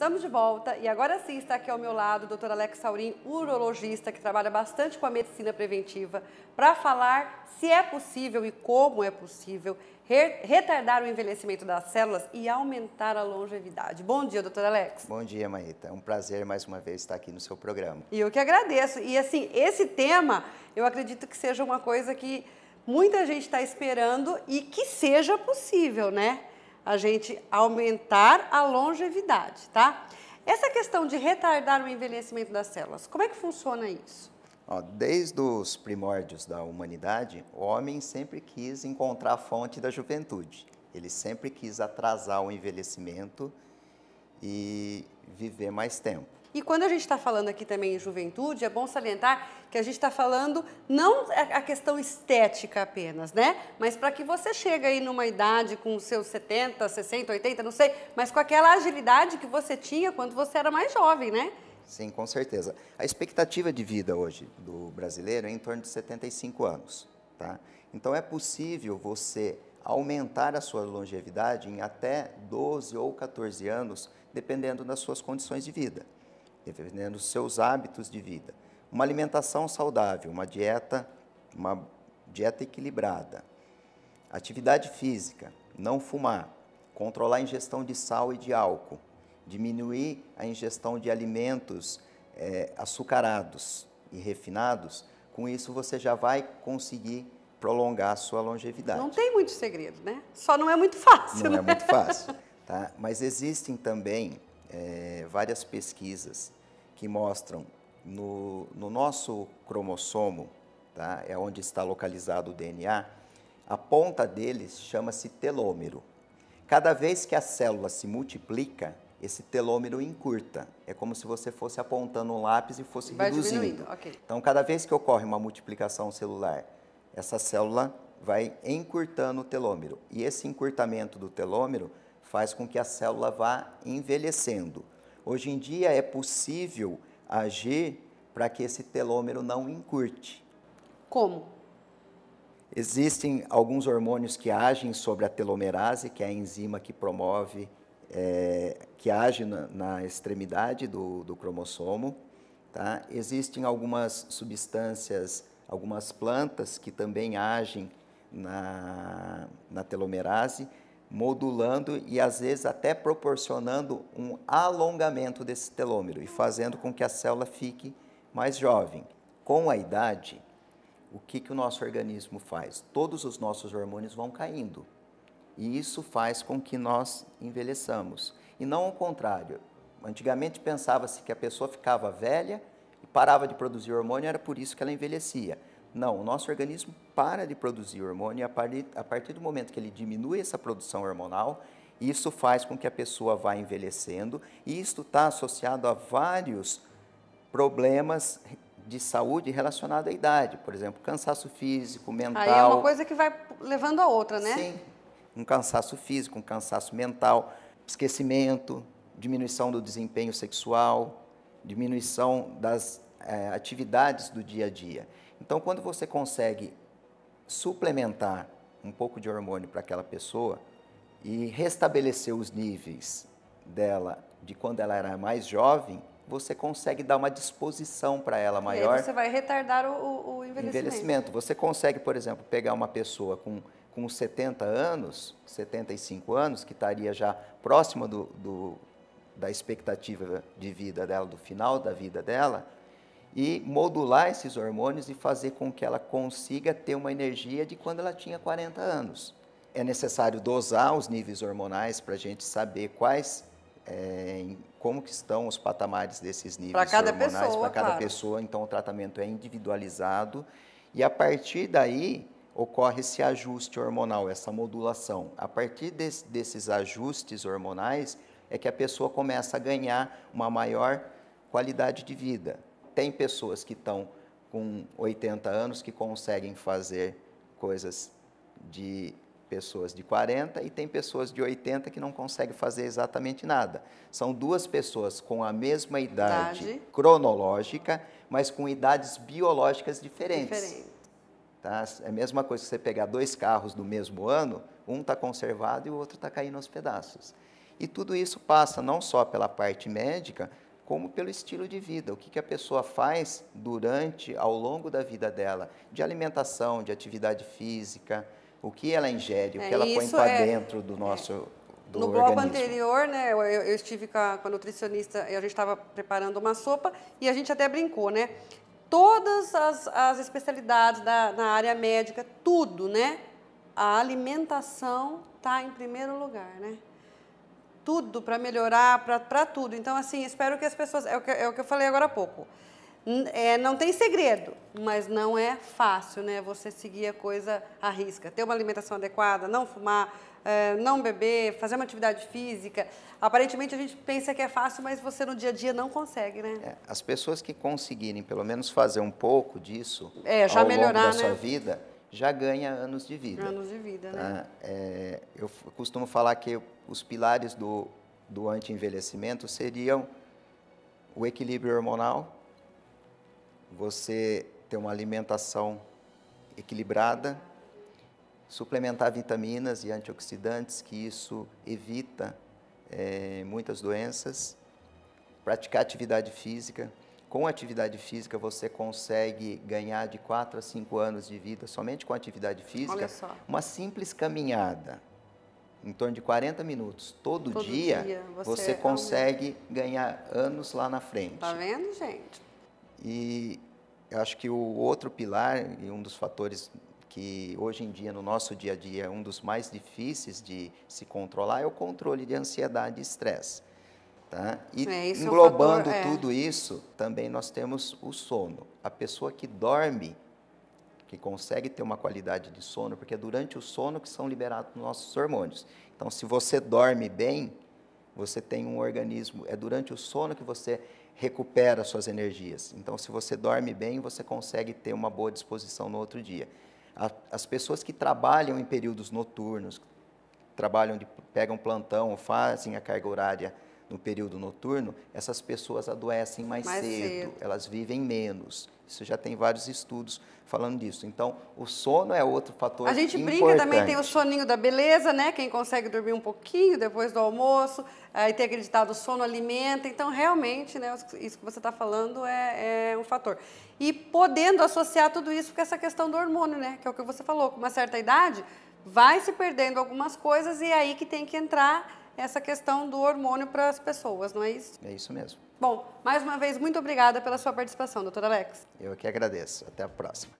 Estamos de volta e agora sim está aqui ao meu lado o doutor Alex Saurim, urologista que trabalha bastante com a medicina preventiva, para falar se é possível e como é possível retardar o envelhecimento das células e aumentar a longevidade. Bom dia, doutor Alex. Bom dia, Maíta. É um prazer mais uma vez estar aqui no seu programa. E eu que agradeço. E assim, esse tema eu acredito que seja uma coisa que muita gente está esperando e que seja possível, né? a gente aumentar a longevidade, tá? Essa questão de retardar o envelhecimento das células, como é que funciona isso? Ó, desde os primórdios da humanidade, o homem sempre quis encontrar a fonte da juventude. Ele sempre quis atrasar o envelhecimento e viver mais tempo. E quando a gente está falando aqui também em juventude, é bom salientar que a gente está falando não a questão estética apenas, né? Mas para que você chegue aí numa idade com seus 70, 60, 80, não sei, mas com aquela agilidade que você tinha quando você era mais jovem, né? Sim, com certeza. A expectativa de vida hoje do brasileiro é em torno de 75 anos, tá? Então é possível você aumentar a sua longevidade em até 12 ou 14 anos, dependendo das suas condições de vida dependendo dos seus hábitos de vida. Uma alimentação saudável, uma dieta, uma dieta equilibrada. Atividade física, não fumar, controlar a ingestão de sal e de álcool, diminuir a ingestão de alimentos é, açucarados e refinados, com isso você já vai conseguir prolongar a sua longevidade. Não tem muito segredo, né? Só não é muito fácil. Não é né? é muito fácil. Tá? Mas existem também é, várias pesquisas que mostram no, no nosso cromossomo, tá? é onde está localizado o DNA, a ponta deles chama-se telômero. Cada vez que a célula se multiplica, esse telômero encurta. É como se você fosse apontando um lápis e fosse vai reduzindo. Okay. Então, cada vez que ocorre uma multiplicação celular, essa célula vai encurtando o telômero. E esse encurtamento do telômero faz com que a célula vá envelhecendo. Hoje em dia é possível agir para que esse telômero não encurte. Como? Existem alguns hormônios que agem sobre a telomerase, que é a enzima que promove, é, que age na, na extremidade do, do cromossomo. Tá? Existem algumas substâncias, algumas plantas que também agem na, na telomerase, modulando e às vezes até proporcionando um alongamento desse telômero e fazendo com que a célula fique mais jovem. Com a idade, o que, que o nosso organismo faz? Todos os nossos hormônios vão caindo e isso faz com que nós envelheçamos. E não o contrário. Antigamente pensava-se que a pessoa ficava velha e parava de produzir hormônio, era por isso que ela envelhecia. Não, o nosso organismo para de produzir hormônio e a partir, a partir do momento que ele diminui essa produção hormonal, isso faz com que a pessoa vá envelhecendo e isto está associado a vários problemas de saúde relacionado à idade, por exemplo, cansaço físico, mental. Aí é uma coisa que vai levando a outra, né? Sim. Um cansaço físico, um cansaço mental, esquecimento, diminuição do desempenho sexual, diminuição das é, atividades do dia a dia. Então, quando você consegue suplementar um pouco de hormônio para aquela pessoa e restabelecer os níveis dela de quando ela era mais jovem, você consegue dar uma disposição para ela maior. E você vai retardar o, o envelhecimento. envelhecimento. Você consegue, por exemplo, pegar uma pessoa com, com 70 anos, 75 anos, que estaria já próxima do, do, da expectativa de vida dela, do final da vida dela, e modular esses hormônios e fazer com que ela consiga ter uma energia de quando ela tinha 40 anos. É necessário dosar os níveis hormonais para a gente saber quais, é, como que estão os patamares desses níveis pra cada hormonais para cada claro. pessoa. Então o tratamento é individualizado e a partir daí ocorre esse ajuste hormonal, essa modulação. A partir desse, desses ajustes hormonais é que a pessoa começa a ganhar uma maior qualidade de vida tem pessoas que estão com 80 anos que conseguem fazer coisas de pessoas de 40 e tem pessoas de 80 que não conseguem fazer exatamente nada. São duas pessoas com a mesma idade, idade. cronológica, mas com idades biológicas diferentes. Diferente. Tá? É a mesma coisa que você pegar dois carros do mesmo ano, um está conservado e o outro está caindo aos pedaços. E tudo isso passa não só pela parte médica, como pelo estilo de vida, o que, que a pessoa faz durante, ao longo da vida dela, de alimentação, de atividade física, o que ela ingere, é, o que ela põe para é, dentro do nosso do no organismo. bloco anterior, né, eu, eu estive com a, com a nutricionista e a gente estava preparando uma sopa e a gente até brincou, né? Todas as, as especialidades da, na área médica, tudo, né? A alimentação está em primeiro lugar, né? tudo para melhorar, para tudo. Então, assim, espero que as pessoas. É o que, é o que eu falei agora há pouco. É, não tem segredo, mas não é fácil, né? Você seguir a coisa à risca. Ter uma alimentação adequada, não fumar, é, não beber, fazer uma atividade física. Aparentemente a gente pensa que é fácil, mas você no dia a dia não consegue, né? É, as pessoas que conseguirem pelo menos fazer um pouco disso é, já ao melhorar, longo da né? sua vida, já ganha anos de vida. Anos de vida, né? Tá? É, eu costumo falar que os pilares do, do anti-envelhecimento seriam o equilíbrio hormonal, você ter uma alimentação equilibrada, suplementar vitaminas e antioxidantes, que isso evita é, muitas doenças, praticar atividade física, com atividade física você consegue ganhar de 4 a 5 anos de vida somente com atividade física. Uma simples caminhada, em torno de 40 minutos todo, todo dia, dia, você, você é consegue ganhar anos lá na frente. Tá vendo, gente? E acho que o outro pilar e um dos fatores que hoje em dia no nosso dia a dia é um dos mais difíceis de se controlar é o controle de ansiedade e estresse. Tá? E é, é englobando é fator, é. tudo isso, também nós temos o sono. A pessoa que dorme, que consegue ter uma qualidade de sono, porque é durante o sono que são liberados nossos hormônios. Então, se você dorme bem, você tem um organismo, é durante o sono que você recupera suas energias. Então, se você dorme bem, você consegue ter uma boa disposição no outro dia. A, as pessoas que trabalham em períodos noturnos, trabalham, de, pegam plantão, fazem a carga horária no período noturno, essas pessoas adoecem mais, mais cedo, cedo, elas vivem menos. Isso já tem vários estudos falando disso. Então, o sono é outro fator A gente importante. brinca também, tem o soninho da beleza, né? Quem consegue dormir um pouquinho depois do almoço, aí tem acreditado o sono alimenta. Então, realmente, né, isso que você está falando é, é um fator. E podendo associar tudo isso com essa questão do hormônio, né? Que é o que você falou, com uma certa idade, vai se perdendo algumas coisas e é aí que tem que entrar essa questão do hormônio para as pessoas, não é isso? É isso mesmo. Bom, mais uma vez, muito obrigada pela sua participação, doutora Alex. Eu é que agradeço. Até a próxima.